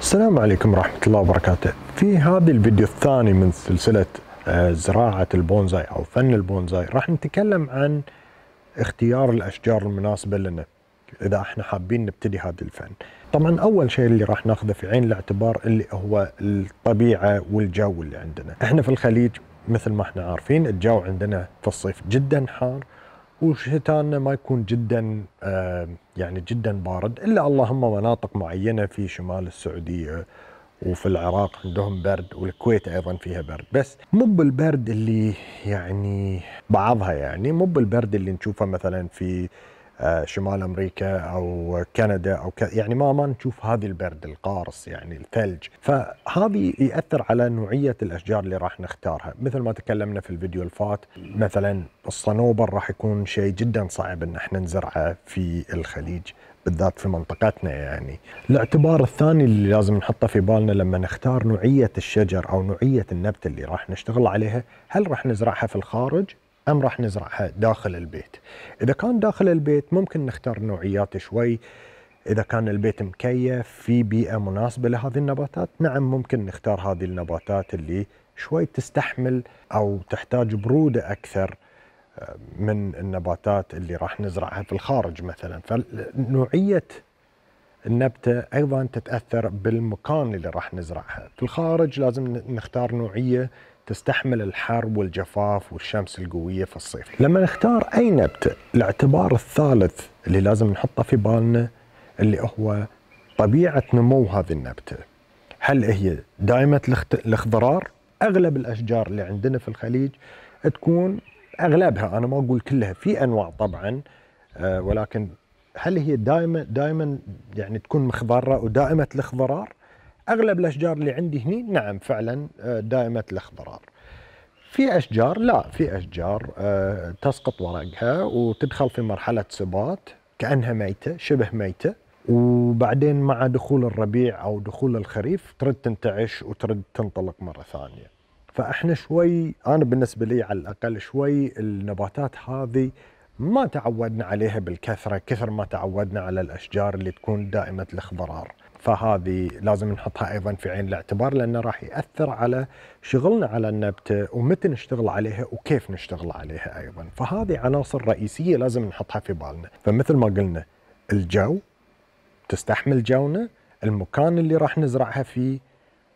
السلام عليكم ورحمة الله وبركاته في هذا الفيديو الثاني من سلسلة آه، زراعة البونزاي أو فن البونزاي راح نتكلم عن اختيار الأشجار المناسبة لنا إذا احنا حابين نبتدي هذا الفن طبعا أول شيء اللي راح ناخذه في عين الاعتبار اللي هو الطبيعة والجو اللي عندنا احنا في الخليج مثل ما احنا عارفين الجو عندنا في الصيف جدا حار وشتاننا ما يكون جدا آه يعني جدا بارد الا اللهم مناطق معينه في شمال السعوديه وفي العراق عندهم برد والكويت ايضا فيها برد بس مو بالبرد اللي يعني بعضها يعني مو بالبرد اللي نشوفه مثلا في آه، شمال امريكا او كندا او ك... يعني ما ما نشوف هذه البرد القارص يعني الثلج فهذه ياثر على نوعيه الاشجار اللي راح نختارها مثل ما تكلمنا في الفيديو الفات مثلا الصنوبر راح يكون شيء جدا صعب ان احنا نزرعه في الخليج بالذات في منطقتنا يعني الاعتبار الثاني اللي لازم نحطه في بالنا لما نختار نوعية الشجر أو نوعية النبت اللي راح نشتغل عليها هل راح نزرعها في الخارج أم راح نزرعها داخل البيت إذا كان داخل البيت ممكن نختار نوعيات شوي إذا كان البيت مكيف في بيئة مناسبة لهذه النباتات نعم ممكن نختار هذه النباتات اللي شوي تستحمل أو تحتاج برودة أكثر آه، من النباتات اللي راح نزرعها في الخارج مثلا فنوعية النبتة أيضا تتأثر بالمكان اللي راح نزرعها في الخارج لازم نختار نوعية تستحمل الحر والجفاف والشمس القوية في الصيف لما نختار أي نبتة الاعتبار الثالث اللي لازم نحطه في بالنا اللي هو طبيعة نمو هذه النبتة هل هي دائمة الاخضرار أغلب الأشجار اللي عندنا في الخليج تكون أغلبها أنا ما أقول كلها في أنواع طبعا آه، ولكن هل هي دائما دائما يعني تكون مخضره ودائمه الاخضرار اغلب الاشجار اللي عندي هني نعم فعلا آه، دائمه الاخضرار في اشجار لا في اشجار آه، تسقط ورقها وتدخل في مرحله سبات كانها ميته شبه ميته وبعدين مع دخول الربيع او دخول الخريف ترد تنتعش وترد تنطلق مره ثانيه فاحنا شوي انا بالنسبه لي على الاقل شوي النباتات هذه ما تعودنا عليها بالكثره كثر ما تعودنا على الاشجار اللي تكون دائمه الاخضرار فهذه لازم نحطها ايضا في عين الاعتبار لانه راح ياثر على شغلنا على النبته ومتى نشتغل عليها وكيف نشتغل عليها ايضا، فهذه عناصر رئيسيه لازم نحطها في بالنا، فمثل ما قلنا الجو تستحمل جونا، المكان اللي راح نزرعها فيه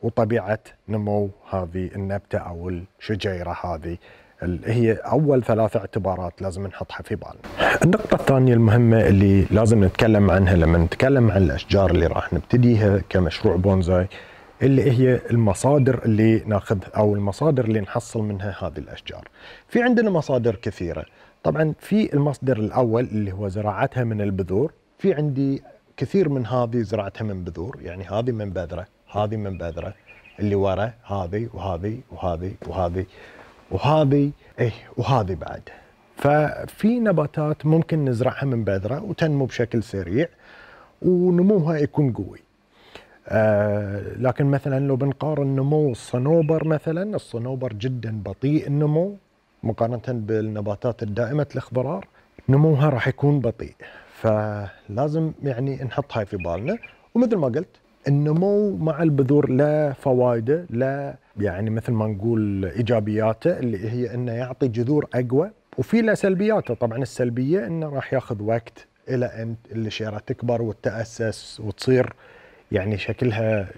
وطبيعه نمو هذه النبته او الشجيره هذه هي اول ثلاث اعتبارات لازم نحطها في بالنا. النقطه الثانيه المهمه اللي لازم نتكلم عنها لما نتكلم عن الاشجار اللي راح نبتديها كمشروع بونزاي اللي هي المصادر اللي ناخذها او المصادر اللي نحصل منها هذه الاشجار. في عندنا مصادر كثيره، طبعا في المصدر الاول اللي هو زراعتها من البذور، في عندي كثير من هذه زراعتها من بذور، يعني هذه من بذره، هذه من بذره، اللي ورا هذه وهذه وهذه وهذه وهذه اي وهذه بعد ففي نباتات ممكن نزرعها من بذره وتنمو بشكل سريع ونموها يكون قوي آه لكن مثلا لو بنقارن نمو الصنوبر مثلا الصنوبر جدا بطيء النمو مقارنة بالنباتات الدائمة الاخضرار نموها راح يكون بطيء فلازم يعني نحط هاي في بالنا ومثل ما قلت النمو مع البذور له فوائده له يعني مثل ما نقول ايجابياته اللي هي انه يعطي جذور اقوى وفي له سلبياته طبعا السلبيه انه راح ياخذ وقت الى ان الشيره تكبر وتتاسس وتصير يعني شكلها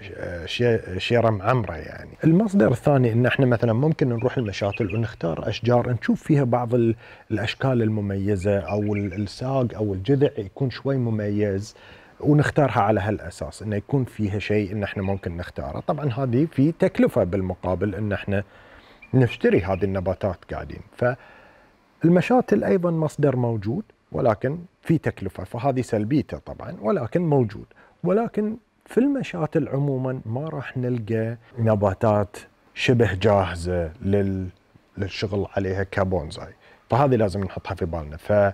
شيره معمره يعني. المصدر الثاني ان احنا مثلا ممكن نروح المشاتل ونختار اشجار نشوف فيها بعض الاشكال المميزه او الساق او الجذع يكون شوي مميز ونختارها على هالاساس انه يكون فيها شيء ان احنا ممكن نختاره طبعا هذه في تكلفه بالمقابل ان احنا نشتري هذه النباتات قاعدين فالمشاتل ايضا مصدر موجود ولكن في تكلفه فهذه سلبيته طبعا ولكن موجود ولكن في المشاتل عموما ما راح نلقى نباتات شبه جاهزه لل للشغل عليها كبونزاي فهذه لازم نحطها في بالنا ف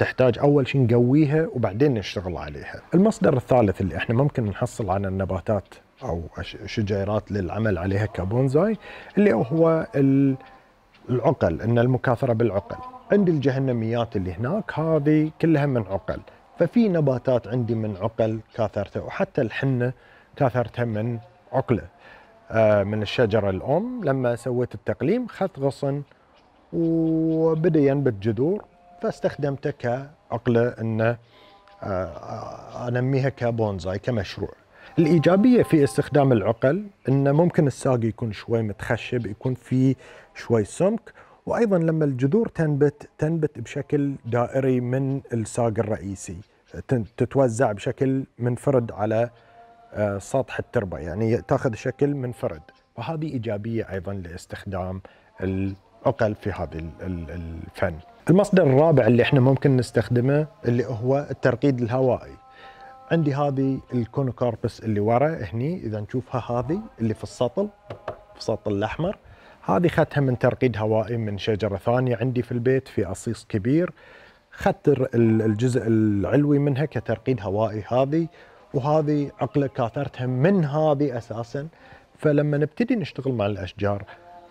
تحتاج اول شيء نقويها وبعدين نشتغل عليها. المصدر الثالث اللي احنا ممكن نحصل على النباتات او شجيرات للعمل عليها كبونزاي اللي هو العقل ان المكاثره بالعقل. عندي الجهنميات اللي هناك هذه كلها من عقل، ففي نباتات عندي من عقل كاثرتها وحتى الحنه كاثرتها من عقله. آه، من الشجرة الأم لما سويت التقليم خذ غصن وبدأ ينبت جذور فاستخدمته كعقله أن آه، آه، أنميها كبونزاي كمشروع الإيجابية في استخدام العقل أنه ممكن الساق يكون شوي متخشب يكون في شوي سمك وأيضا لما الجذور تنبت تنبت بشكل دائري من الساق الرئيسي تتوزع بشكل منفرد على آه، سطح التربة يعني تاخذ شكل منفرد فهذه إيجابية أيضا لاستخدام العقل في هذا الفن المصدر الرابع اللي احنا ممكن نستخدمه اللي هو الترقيد الهوائي عندي هذه الكونوكاربس اللي ورا هني اذا نشوفها هذه اللي في السطل في السطل الاحمر هذه خدتها من ترقيد هوائي من شجره ثانيه عندي في البيت في اصيص كبير خدت الجزء العلوي منها كترقيد هوائي هذه وهذه عقله كاثرتها من هذه اساسا فلما نبتدي نشتغل مع الاشجار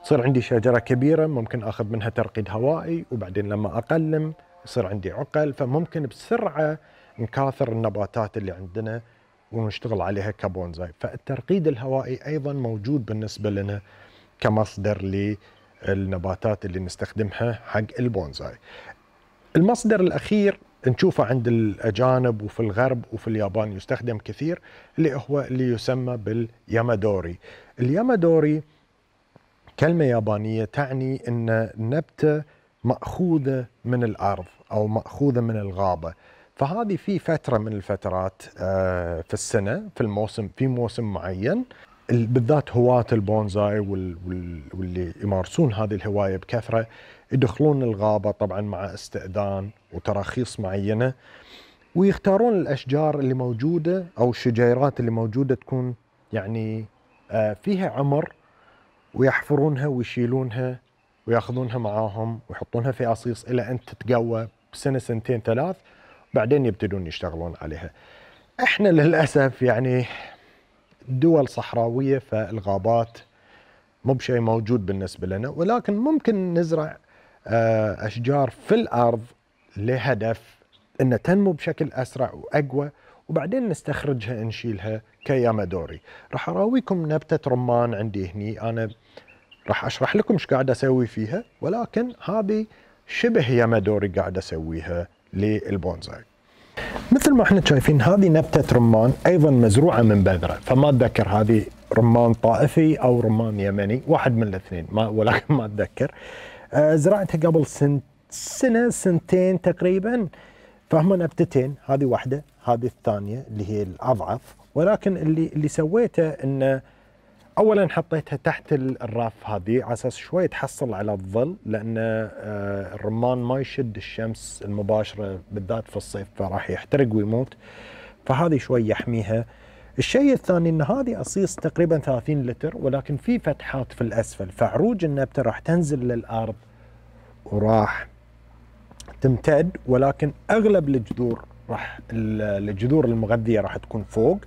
تصير عندي شجرة كبيرة ممكن أخذ منها ترقيد هوائي وبعدين لما أقلم يصير عندي عقل فممكن بسرعة نكاثر النباتات اللي عندنا ونشتغل عليها كبونزاي فالترقيد الهوائي أيضا موجود بالنسبة لنا كمصدر للنباتات اللي نستخدمها حق البونزاي المصدر الأخير نشوفه عند الأجانب وفي الغرب وفي اليابان يستخدم كثير اللي هو اللي يسمى باليامادوري اليامادوري كلمة يابانية تعني أن نبتة مأخوذة من الأرض أو مأخوذة من الغابة فهذه في فترة من الفترات آه، في السنة في الموسم في موسم معين بالذات هواة البونزاي واللي يمارسون هذه الهواية بكثرة يدخلون الغابة طبعا مع استئذان وتراخيص معينة ويختارون الأشجار اللي موجودة أو الشجيرات اللي موجودة تكون يعني آه، فيها عمر ويحفرونها ويشيلونها وياخذونها معاهم ويحطونها في اصيص الى ان تتقوى بسنه سنتين ثلاث بعدين يبتدون يشتغلون عليها. احنا للاسف يعني دول صحراويه فالغابات مو بشيء موجود بالنسبه لنا ولكن ممكن نزرع آه، اشجار في الارض لهدف ان تنمو بشكل اسرع واقوى وبعدين نستخرجها نشيلها كيامادوري راح اراويكم نبتة رمان عندي هني انا راح اشرح لكم ايش قاعد اسوي فيها ولكن هذه شبه يامادوري قاعد اسويها للبونزاي مثل ما احنا شايفين هذه نبتة رمان ايضا مزروعة من بذرة فما اتذكر هذه رمان طائفي او رمان يمني واحد من الاثنين ما ولكن ما اتذكر آه، زرعتها قبل سنة سنة سنتين تقريبا فهم نبتتين هذه واحده هذه الثانيه اللي هي الاضعف ولكن اللي اللي سويته انه اولا حطيتها تحت الراف هذه على اساس شوي تحصل على الظل لان آه، الرمان ما يشد الشمس المباشره بالذات في الصيف فراح يحترق ويموت فهذه شوي يحميها الشيء الثاني ان هذه اصيص تقريبا 30 لتر ولكن في فتحات في الاسفل فعروج النبته راح تنزل للارض وراح تمتد ولكن اغلب الجذور راح الجذور المغذيه راح تكون فوق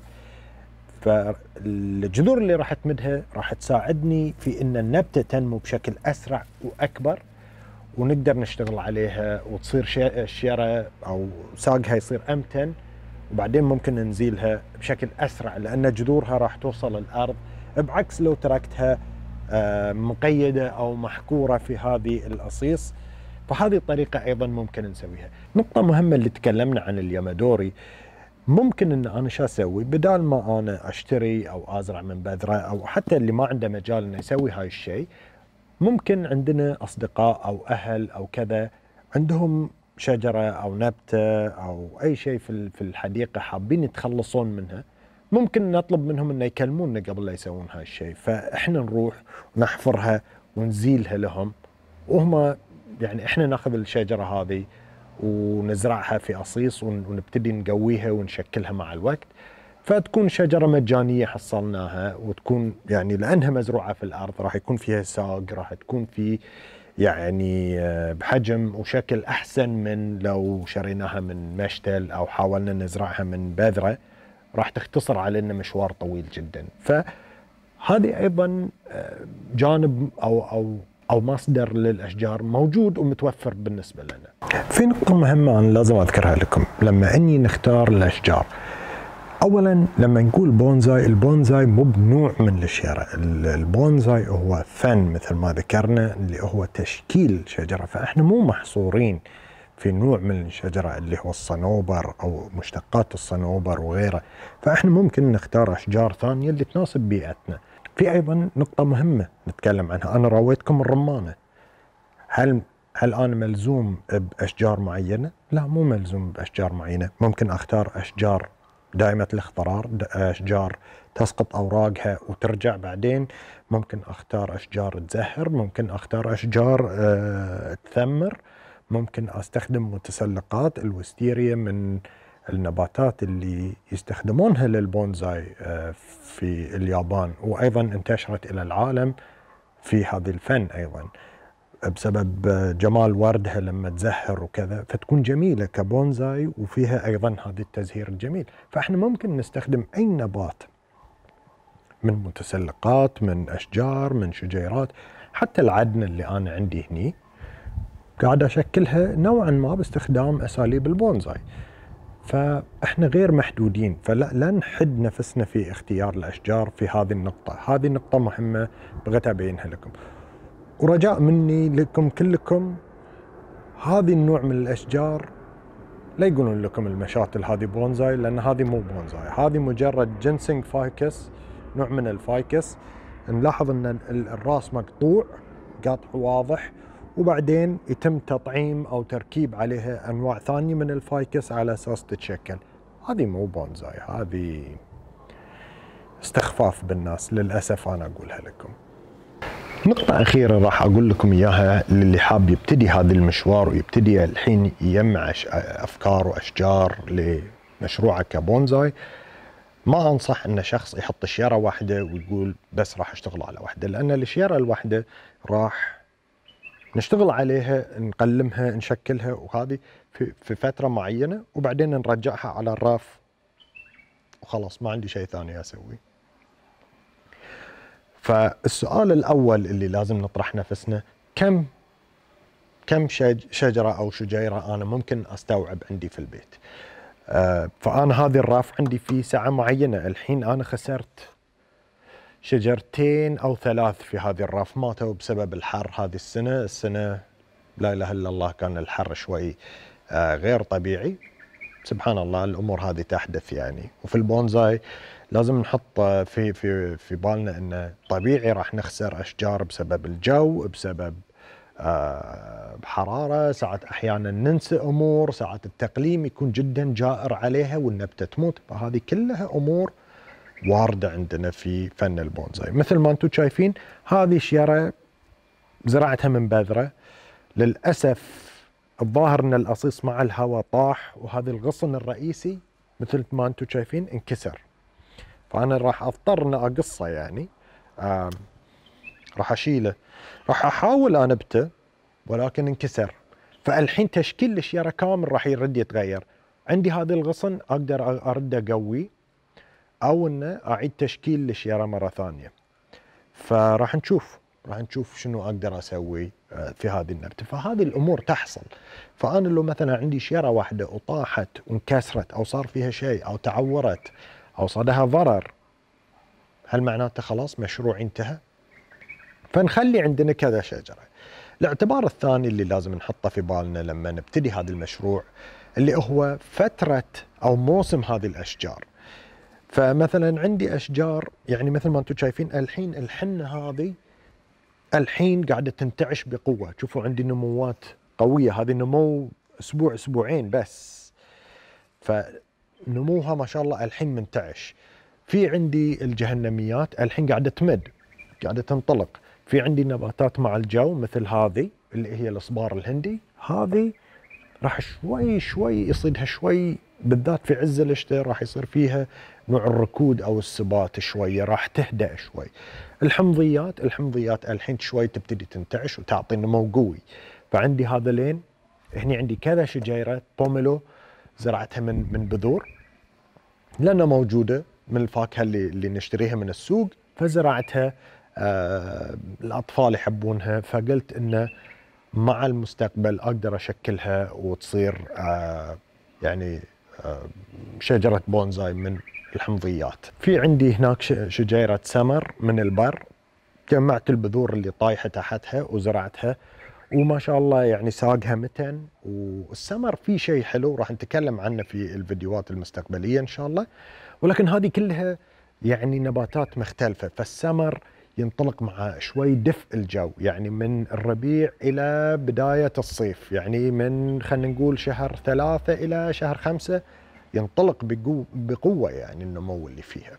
فالجذور اللي راح تمدها راح تساعدني في ان النبته تنمو بشكل اسرع واكبر ونقدر نشتغل عليها وتصير شيره او ساقها يصير امتن وبعدين ممكن نزيلها بشكل اسرع لان جذورها راح توصل الارض بعكس لو تركتها آه، مقيده او محكوره في هذه الاصيص فهذه الطريقة أيضا ممكن نسويها نقطة مهمة اللي تكلمنا عن اليمادوري ممكن ان انا شو اسوي؟ بدال ما انا اشتري او ازرع من بذره او حتى اللي ما عنده مجال انه يسوي هاي الشيء ممكن عندنا اصدقاء او اهل او كذا عندهم شجره او نبته او اي شيء في في الحديقه حابين يتخلصون منها ممكن نطلب منهم انه يكلمونا قبل لا يسوون هاي الشيء، فاحنا نروح ونحفرها ونزيلها لهم وهم يعني احنا ناخذ الشجره هذه ونزرعها في اصيص ونبتدي نقويها ونشكلها مع الوقت فتكون شجره مجانيه حصلناها وتكون يعني لانها مزروعه في الارض راح يكون فيها ساق راح تكون في يعني آه، بحجم وشكل احسن من لو شريناها من مشتل او حاولنا نزرعها من بذره راح تختصر علينا مشوار طويل جدا فهذه ايضا آه، جانب او او او مصدر للاشجار موجود ومتوفر بالنسبه لنا. في نقطه مهمه انا لازم اذكرها لكم لما اني نختار الاشجار. اولا لما نقول بونزاي البونزاي مو بنوع من الشجره البونزاي هو فن مثل ما ذكرنا اللي هو تشكيل شجره فاحنا مو محصورين في نوع من الشجرة اللي هو الصنوبر أو مشتقات الصنوبر وغيره فإحنا ممكن نختار أشجار ثانية اللي تناسب بيئتنا في ايضا نقطه مهمه نتكلم عنها انا راويتكم الرمانه هل هل انا ملزوم باشجار معينه لا مو ملزوم باشجار معينه ممكن اختار اشجار دائمه الاخضرار اشجار تسقط اوراقها وترجع بعدين ممكن اختار اشجار تزهر ممكن اختار اشجار أه تثمر ممكن استخدم متسلقات الوستيريا من النباتات اللي يستخدمونها للبونزاي آه، في اليابان وايضا انتشرت الى العالم في هذا الفن ايضا بسبب آه، جمال وردها لما تزهر وكذا فتكون جميله كبونزاي وفيها ايضا هذا التزهير الجميل فاحنا ممكن نستخدم اي نبات من متسلقات من اشجار من شجيرات حتى العدن اللي انا عندي هني قاعد اشكلها نوعا ما باستخدام اساليب البونزاي فاحنا غير محدودين فلا لا نحد نفسنا في اختيار الاشجار في هذه النقطه، هذه النقطه مهمه بغيت ابينها لكم. ورجاء مني لكم كلكم هذه النوع من الاشجار لا يقولون لكم المشاتل هذه بونزاي لان هذه مو بونزاي، هذه مجرد جنسنج فايكس نوع من الفايكس نلاحظ ان الراس مقطوع قطع واضح وبعدين يتم تطعيم او تركيب عليها انواع ثانيه من الفايكس على اساس تتشكل هذه مو بونزاي هذه استخفاف بالناس للاسف انا اقولها لكم نقطة أخيرة راح أقول لكم إياها للي حاب يبتدي هذا المشوار ويبتدي الحين يجمع أفكار وأشجار لمشروعه كبونزاي ما أنصح أن شخص يحط شيرة واحدة ويقول بس راح أشتغل على واحدة لأن الشيرة الواحدة راح نشتغل عليها نقلمها نشكلها وهذه في, في فتره معينه وبعدين نرجعها على الراف وخلاص ما عندي شيء ثاني اسويه فالسؤال الاول اللي لازم نطرح نفسنا كم كم شجره او شجيره انا ممكن استوعب عندي في البيت آه، فانا هذه الراف عندي في سعه معينه الحين انا خسرت شجرتين او ثلاث في هذه الرف ماتوا بسبب الحر هذه السنه، السنه لا اله الا الله كان الحر شوي آه، غير طبيعي. سبحان الله الامور هذه تحدث يعني، وفي البونزاي لازم نحط آه، في في في بالنا انه طبيعي راح نخسر اشجار بسبب الجو، بسبب بحراره، آه، ساعات احيانا ننسى امور، ساعات التقليم يكون جدا جائر عليها والنبته تموت، فهذه كلها امور وارده عندنا في فن البونزاي مثل ما انتم شايفين هذه شيره زرعتها من بذره للاسف الظاهر ان الاصيص مع الهواء طاح وهذا الغصن الرئيسي مثل ما انتم شايفين انكسر فانا راح اضطر ان اقصه يعني راح اشيله راح احاول انبته ولكن انكسر فالحين تشكيل الشيره كامل راح يرد يتغير عندي هذا الغصن اقدر ارده أقوي او انه اعيد تشكيل الشيره مره ثانيه فراح نشوف راح نشوف شنو اقدر اسوي آه، في هذه النبته فهذه الامور تحصل فانا لو مثلا عندي شيره واحده وطاحت وانكسرت او صار فيها شيء او تعورت او صادها ضرر هل معناته خلاص مشروعي انتهى فنخلي عندنا كذا شجره الاعتبار الثاني اللي لازم نحطه في بالنا لما نبتدي هذا المشروع اللي هو فتره او موسم هذه الاشجار فمثلا عندي اشجار يعني مثل ما انتم شايفين الحين الحنه هذه الحين قاعده تنتعش بقوه شوفوا عندي نموات قويه هذه نمو اسبوع اسبوعين بس فنموها ما شاء الله الحين منتعش في عندي الجهنميات الحين قاعده تمد قاعده تنطلق في عندي نباتات مع الجو مثل هذه اللي هي الاصبار الهندي هذه راح شوي شوي يصيدها شوي بالذات في عز الشتاء راح يصير فيها نوع الركود او السبات شويه راح تهدأ شوي. الحمضيات الحمضيات الحين شوي تبتدي تنتعش وتعطي نمو قوي. فعندي هذا لين هني عندي كذا شجيره بوميلو زرعتها من من بذور لانها موجوده من الفاكهه اللي اللي نشتريها من السوق فزرعتها آه الاطفال يحبونها فقلت انه مع المستقبل اقدر اشكلها وتصير آه يعني آه شجره بونزاي من الحمضيات في عندي هناك شجيرة سمر من البر جمعت البذور اللي طايحة تحتها وزرعتها وما شاء الله يعني ساقها متن والسمر في شيء حلو راح نتكلم عنه في الفيديوهات المستقبليه ان شاء الله ولكن هذه كلها يعني نباتات مختلفه فالسمر ينطلق مع شوي دفء الجو يعني من الربيع الى بدايه الصيف يعني من خلينا نقول شهر ثلاثة الى شهر خمسة ينطلق بقوه يعني النمو اللي فيها.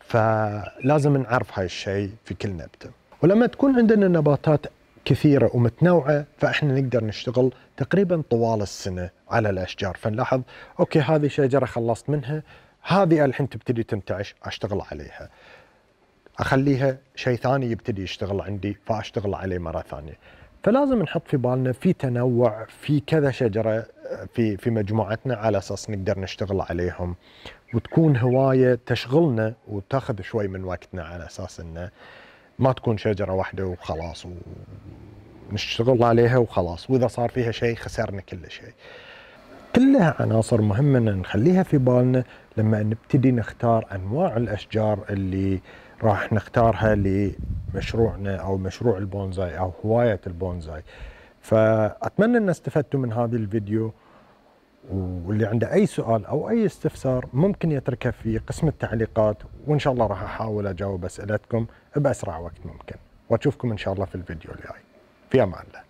فلازم نعرف هاي الشيء في كل نبته. ولما تكون عندنا نباتات كثيره ومتنوعه فاحنا نقدر نشتغل تقريبا طوال السنه على الاشجار فنلاحظ اوكي هذه شجره خلصت منها هذه الحين تبتدي تنتعش اشتغل عليها. اخليها شيء ثاني يبتدي يشتغل عندي فاشتغل عليه مره ثانيه. فلازم نحط في بالنا في تنوع في كذا شجره آه، في في مجموعتنا على اساس نقدر نشتغل عليهم وتكون هوايه تشغلنا وتاخذ شوي من وقتنا على اساس انه ما تكون شجره واحده وخلاص ونشتغل عليها وخلاص واذا صار فيها شيء خسرنا كل شيء. كلها عناصر مهمه ان نخليها في بالنا لما نبتدي نختار انواع الاشجار اللي راح نختارها لمشروعنا او مشروع البونزاي او هوايه البونزاي فاتمنى ان استفدتوا من هذا الفيديو واللي عنده اي سؤال او اي استفسار ممكن يتركه في قسم التعليقات وان شاء الله راح احاول اجاوب اسئلتكم باسرع وقت ممكن واشوفكم ان شاء الله في الفيديو الجاي في امان الله